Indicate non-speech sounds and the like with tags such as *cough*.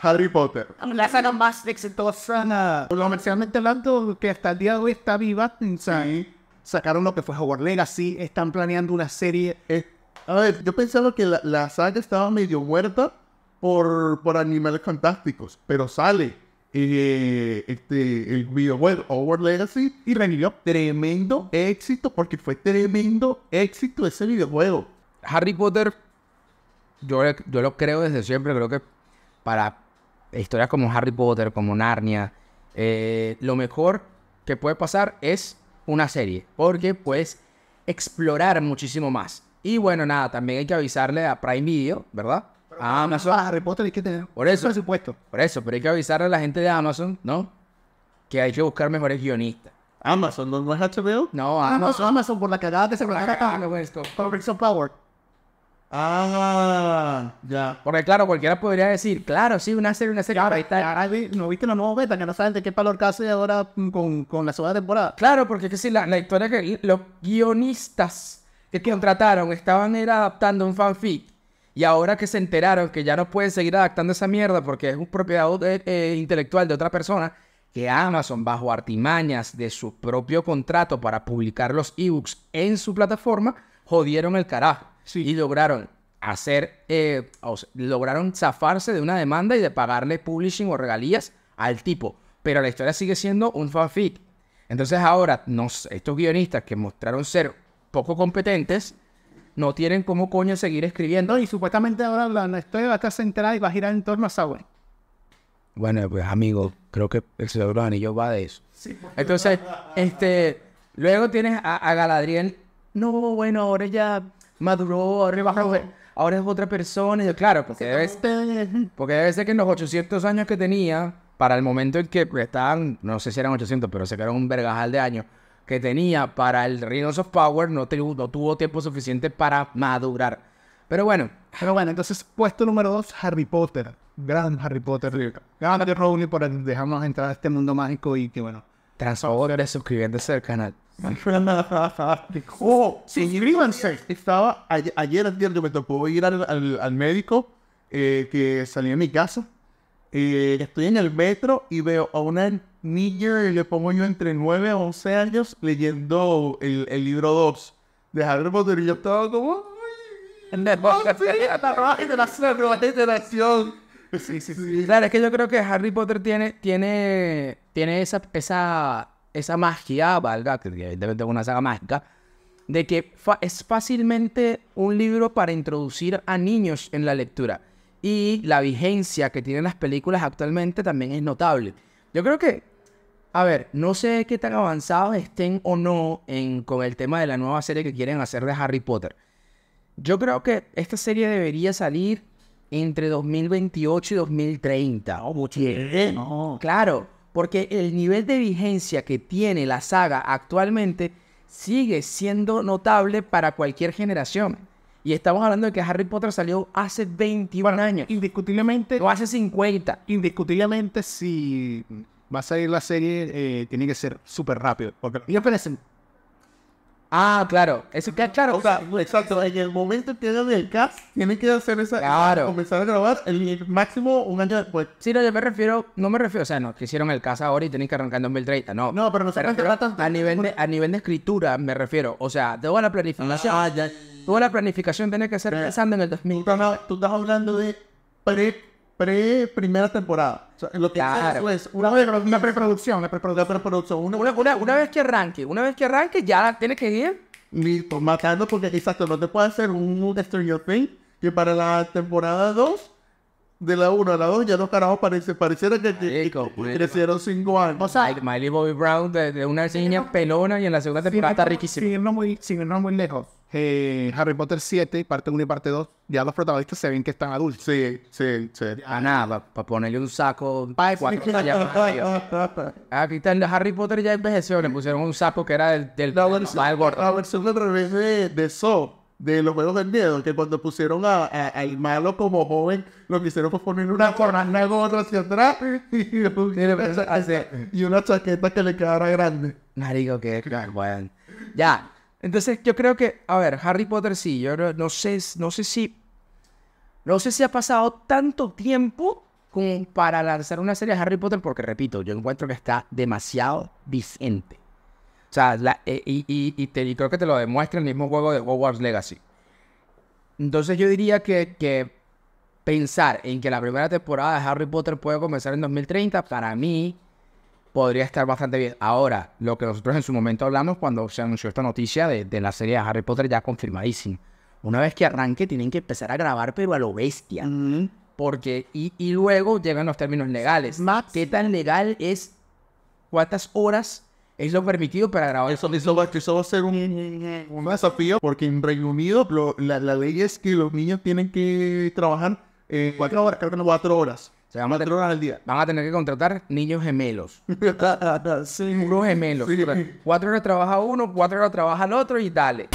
Harry Potter. La saga más exitosa, pues, comercialmente hablando, que hasta el día de hoy está viva. Sacaron lo que fue Howard Legacy, están planeando una serie. a ver, yo pensaba que la, saga estaba medio muerta por, por animales fantásticos, pero sale eh, este, el videojuego Howard Legacy y revivió tremendo éxito, porque fue tremendo éxito ese videojuego. Harry Potter, yo, yo lo creo desde siempre, creo que para historias como Harry Potter, como Narnia, eh, lo mejor que puede pasar es una serie, porque puedes explorar muchísimo más. Y bueno, nada, también hay que avisarle a Prime Video, ¿verdad? a ah, Amazon. Ah, Harry Potter tener por eso, supuesto. Por eso, pero hay que avisarle a la gente de Amazon, ¿no? Que hay que buscar mejores guionistas. Amazon, ¿no es HBO? No, Amazon. Amazon, por la cagada de se por pues, Power. Ah, ya. Porque claro, cualquiera podría decir, claro, sí, una serie, una serie. no viste los nuevos beta que no saben de qué valor casi ahora mm, con, la segunda temporada. Claro, porque es que si la, historia historia que los guionistas que contrataron estaban era adaptando un fanfic. Y ahora que se enteraron que ya no pueden seguir adaptando esa mierda porque es un propiedad eh, eh, intelectual de otra persona, que Amazon, bajo artimañas de su propio contrato para publicar los ebooks en su plataforma, jodieron el carajo y lograron hacer, eh, lograron zafarse de una demanda y de pagarle publishing o regalías al tipo. Pero la historia sigue siendo un fanfic. Entonces ahora estos guionistas que mostraron ser poco competentes, no tienen cómo coño seguir escribiendo. y supuestamente ahora la, historia va a estar centrada y va a girar en torno a Sawen. Bueno, pues amigo, creo que el Señor de Anillos va de eso. Sí, pues. Entonces, este, luego tienes a Galadriel. No, bueno, ahora ya maduró, rebajó, ahora es otra persona. Y claro, porque debe, porque debe ser que en los 800 años que tenía, para el momento en que estaban, no sé si eran 800, pero se quedaron un vergajal de años, que tenía para el Rhinos of Power, no, no tuvo tiempo suficiente para madurar. Pero bueno. Pero bueno, entonces, puesto número 2, Harry Potter. Gran Harry Potter. Gran Rowling por dejarnos entrar a este mundo mágico y que bueno. Transformadores, suscribiéndose al canal. No suena nada suscríbanse. Estaba, ayer, ayer yo me tocó ir al, al, médico eh, que salí de mi casa. Eh, estoy en el metro y veo a una niña, y le pongo yo entre 9 a 11 años, leyendo el, el libro 2 de Harry Potter y yo estaba como... En el Sí, sí, sí. Claro, es que yo creo que Harry Potter tiene, tiene, tiene esa, esa esa magia, valga, que evidentemente es una saga mágica, de que es fácilmente un libro para introducir a niños en la lectura. Y la vigencia que tienen las películas actualmente también es notable. Yo creo que, a ver, no sé qué tan avanzados estén o no en, con el tema de la nueva serie que quieren hacer de Harry Potter. Yo creo que esta serie debería salir entre 2028 y 2030. Oh, no. Claro porque el nivel de vigencia que tiene la saga actualmente sigue siendo notable para cualquier generación. Y estamos hablando de que Harry Potter salió hace 21 años. Indiscutiblemente. o hace 50. Indiscutiblemente, si va a salir la serie, eh, tiene que ser súper rápido. Porque yo pensé, Ah, claro. Eso queda claro. O sea, exacto. En el momento que hagan el CAS tienen que hacer esa. Claro. Comenzar a grabar el, máximo un año después. Sí, no, yo me refiero. No me refiero. O sea, no, que hicieron el CAS ahora y tienen que arrancar en 2030. No. No, pero no se trata a nivel de A nivel de escritura, me refiero. O sea, toda la planificación. Ah, ah ya. Toda la planificación tiene que ser eh. pensando en el 2000. Tú estás hablando de pre pre-primera temporada. eso es una, preproducción, una preproducción. una, una, vez que arranque, una vez que arranque, ya tienes que ir. Listo, pues, matando porque exacto, no te puede hacer un, Thing que para la temporada 2, de la 1 a la 2, ya no carajos parece, pareciera que, crecieron 5 años. O Miley Bobby Brown de, una niña pelona y en la segunda temporada está riquísimo. sin irnos muy lejos eh, Harry Potter 7, parte 1 y parte 2, ya los protagonistas se ven que están adultos. Sí, sí, sí. a nada, para ponerle un saco. Cuatro Aquí está el Harry Potter ya envejeció, le pusieron un saco que era del, del, la versión, de revés de, de los juegos del miedo, que cuando pusieron a, al malo como joven, lo que hicieron fue ponerle una corona otra hacia atrás *laughs* y, una chaqueta que le quedara grande. Marico, que bueno. Ya. Entonces yo creo que, a ver, Harry Potter sí, yo no, sé, no sé si, no sé si ha pasado tanto tiempo como para lanzar una serie de Harry Potter, porque repito, yo encuentro que está demasiado vigente. O sea, eh, y, te, creo que te lo demuestra el mismo juego de Hogwarts Legacy. Entonces yo diría que, que pensar en que la primera temporada de Harry Potter puede comenzar en 2030, para mí podría estar bastante bien. Ahora, lo que nosotros en su momento hablamos cuando se anunció esta noticia de, la serie de Harry Potter ya confirmadísimo. Una vez que arranque, tienen que empezar a grabar, pero a lo bestia. Porque, y, luego llegan los términos legales. Max. ¿Qué tan legal es? ¿Cuántas horas es lo permitido para grabar? Eso, va, a ser un, desafío, porque en Reino Unido la, ley es que los niños tienen que trabajar en eh, cuatro horas, creo que cuatro horas se día. Van a tener que contratar niños gemelos. *laughs* sí. Puros gemelos. Cuatro horas trabaja uno, cuatro horas trabaja el otro y dale.